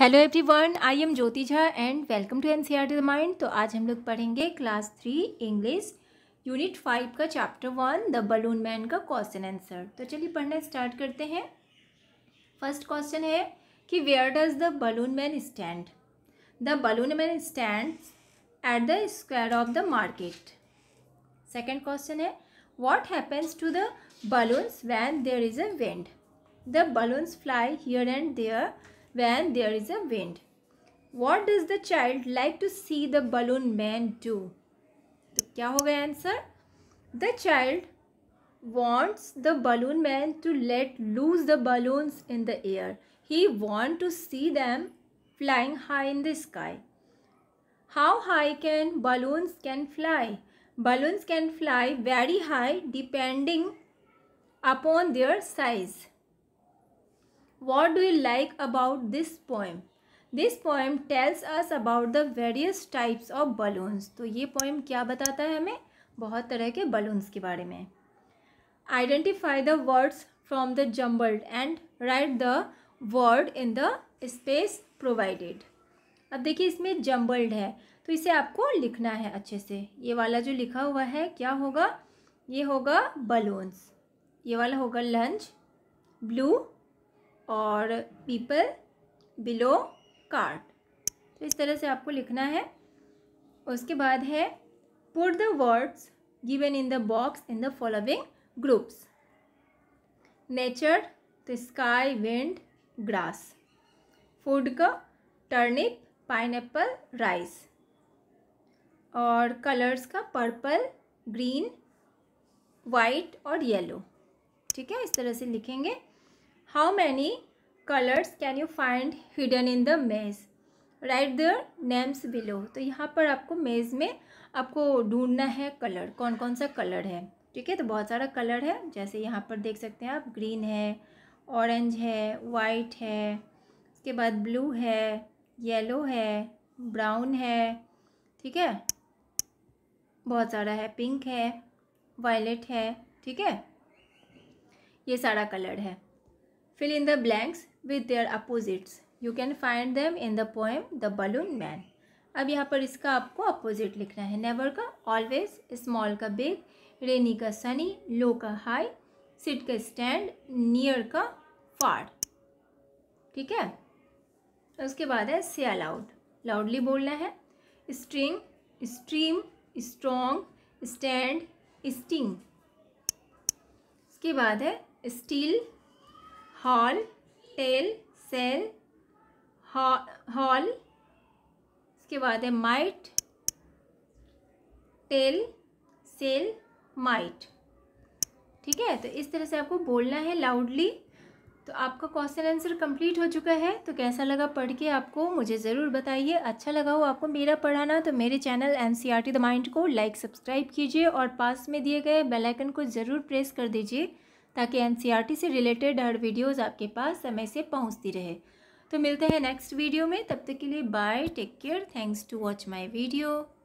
Hello everyone I am Jyoti Jha and welcome to N C R T mind तो आज हम लोग पढ़ेंगे class three English unit five का chapter one the balloon man का question answer तो चलिए पढ़ना स्टार्ट करते हैं फर्स्ट क्वेश्चन है कि where does the balloon man stand the balloon man stand at the square of the market second question है what happens to the balloons when there is a wind the balloons fly here and there when there is a wind. What does the child like to see the balloon man do? So, क्या होगा answer? The child wants the balloon man to let loose the balloons in the air. He want to see them flying high in the sky. How high can balloons can fly? Balloons can fly very high depending upon their size. What do you like about this poem this poem tells us about the various types of balloons तो ये poem क्या बताता है हमें बहुत तरह के balloons के बारे में identify the words from the jumbled and write the word in the space provided अब देखिए इसमें जम्बल्ड है तो इसे आपको लिखना है अच्छे से ये वाला जो लिखा हुआ है क्या होगा ये होगा बलून्स ये वाला होगा लंच ब्लू और पीपल बिलो कार्ट तो इस तरह से आपको लिखना है उसके बाद है put the words given in the box in the following groups nature तो स्काई विंड ग्रास फूड का टर्निप एप्पल राइस और कलर्स का पर्पल ग्रीन वाइट और येलो ठीक है इस तरह से लिखेंगे how many colors can you find hidden in the maze write their names below तो यहाँ पर आपको मेज़ में आपको ढूंढना है कलर कौन कौन सा कलर है ठीक है तो बहुत सारा कलर है जैसे यहाँ पर देख सकते हैं आप ग्रीन है ऑरेंज है वाइट है उसके बाद ब्लू है येलो है ब्राउन है ठीक है बहुत सारा है पिंक है वायलेट है ठीक है ये सारा कलर है fill in the blanks with their opposites you can find them in the poem the balloon man अब यहाँ पर इसका आपको अपोजिट लिखना है नेवर का ऑलवेज स्मॉल का बिग रेनी का सनी लो का हाई सिट का स्टैंड नियर का फार ठीक है उसके बाद है से अलाउड लाउडली बोलना है string stream strong stand sting इसके बाद है steel hall tell sell hall इसके बाद है माइट टेल सेल माइट ठीक है तो इस तरह से आपको बोलना है लाउडली तो आपका क्वेश्चन आंसर कंप्लीट हो चुका है तो कैसा लगा पढ़ के आपको मुझे ज़रूर बताइए अच्छा लगा हो आपको मेरा पढ़ाना तो मेरे channel N C R T the mind को लाइक सब्सक्राइब कीजिए और पास में दिए गए बेल आइकन को ज़रूर प्रेस कर दीजिए ताकि एन e से रिलेटेड हर वीडियोज़ आपके पास समय से पहुँचती रहे तो मिलते हैं नेक्स्ट वीडियो में तब तक के लिए bye take care thanks to watch my video